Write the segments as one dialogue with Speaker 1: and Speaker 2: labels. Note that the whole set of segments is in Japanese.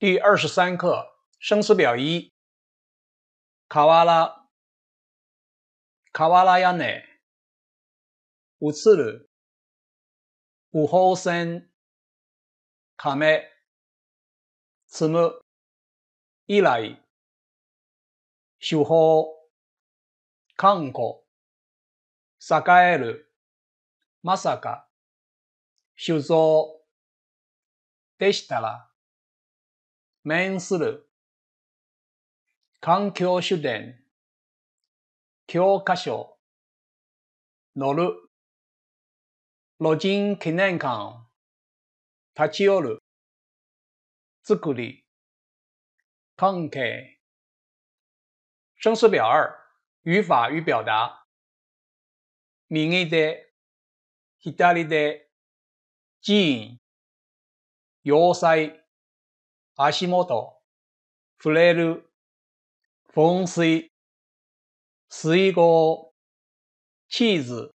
Speaker 1: 第二十三课《生死表一》。カワラ、卡ワラヤネ、うつる、うほうせん、カメ、つむ、以来、手法、観光、栄える、まさか、手造、でしたら。面する、環境主伝、教科書、乗る、路人記念館、立ち寄る、作り、関係。生死表二，语法与表达。右で、左で、人、要塞、足元、触れる、噴水、水郷、チーズ、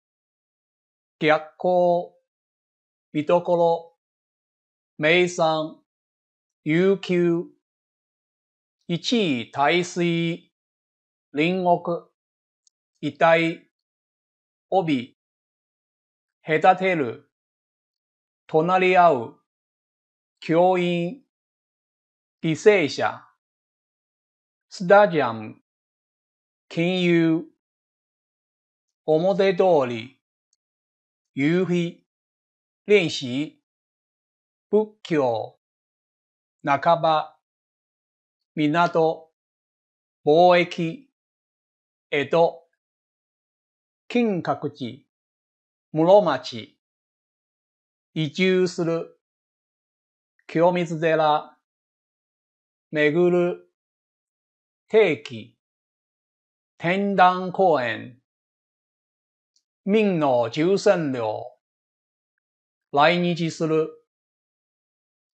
Speaker 1: 逆光、見どころ、名産、悠久、一位大水、隣国、遺体、帯、隔てる、隣り合う、教員、犠牲者、スタジアム、金融、表通り、夕日、練習、仏教、半ば、港、貿易、江戸、金閣寺、室町、移住する、清水寺、めぐる、定期、天壇公園、民の重戦量。来日する、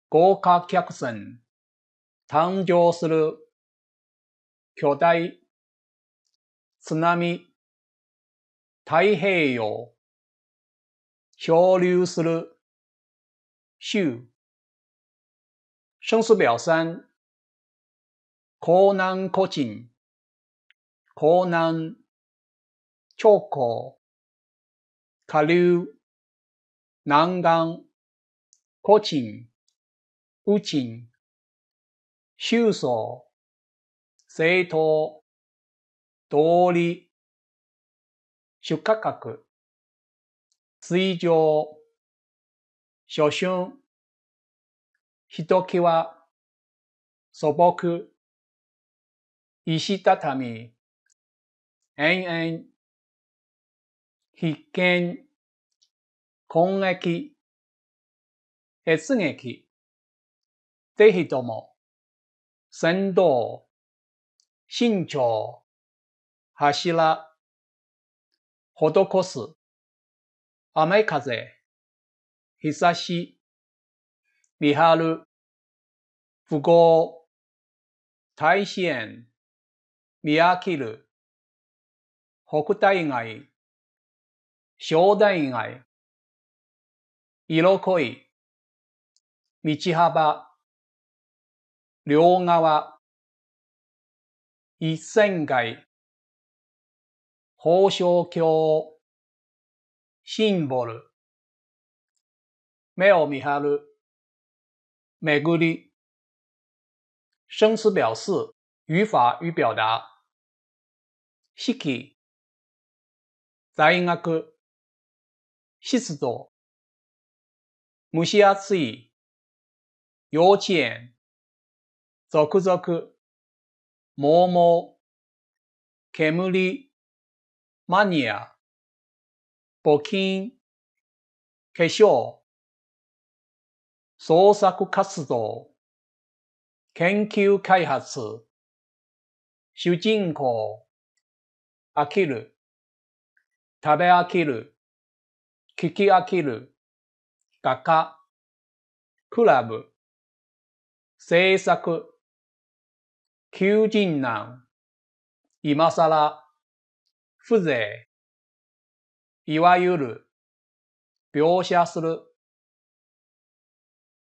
Speaker 1: 豪華客船、誕生する、巨大、津波、太平洋、漂流する、州。生死表三。江南古鎮、江南、長江、下流、南岸、古鎮、宇鎮、周宗、政党、道理、出荷格、水上、初春、ひときわ、素朴、石畳、延々、必見、攻撃、越撃、ぜひとも、先導、身長、柱、施す、雨風、日差し、見張る、不合、大支援、見飽きる。北大街、正大街、色濃い、道幅、両側、一線街、宝生橋、シンボル、目を見張る、巡り、生死表示、语法与表达。四季、学、湿度、蒸し暑い、幼稚園、続々、もう煙、マニア、募金、化粧、創作活動、研究開発、主人公、飽きる、食べ飽きる、聞き飽きる、画家、クラブ、制作、求人難、今更、風情、いわゆる、描写する、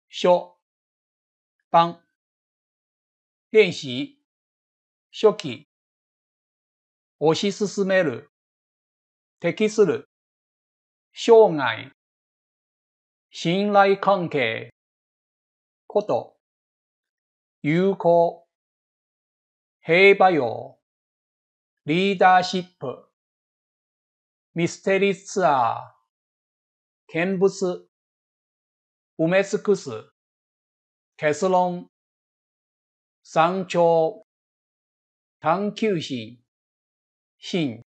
Speaker 1: 書、版、練習、初期、推し進める、適する、生涯、信頼関係、こと、友好、平和用、リーダーシップ、ミステリーツアー、見物、埋め尽くす、結論、山頂、探求心、信。